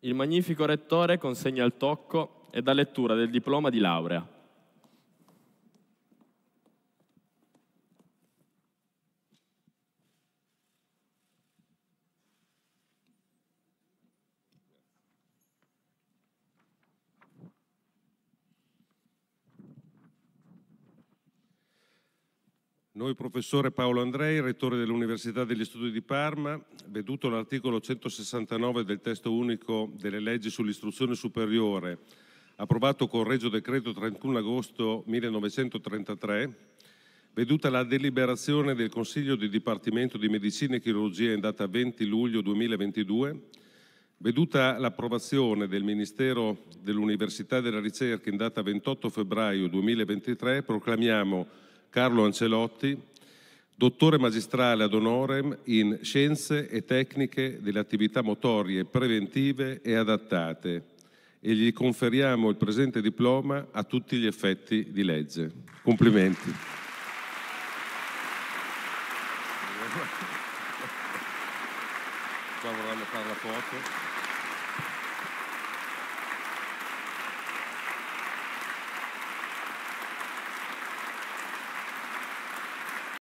Il magnifico rettore consegna il tocco e dà lettura del diploma di laurea. Noi, professore Paolo Andrei, rettore dell'Università degli Studi di Parma, veduto l'articolo 169 del testo unico delle leggi sull'istruzione superiore, approvato con Regio Decreto 31 agosto 1933, veduta la deliberazione del Consiglio di Dipartimento di Medicina e Chirurgia in data 20 luglio 2022, veduta l'approvazione del Ministero dell'Università e della Ricerca in data 28 febbraio 2023, proclamiamo Carlo Ancelotti, dottore magistrale ad honorem in Scienze e Tecniche delle attività motorie preventive e adattate e gli conferiamo il presente diploma a tutti gli effetti di legge. Complimenti. Qua vorranno fare la foto.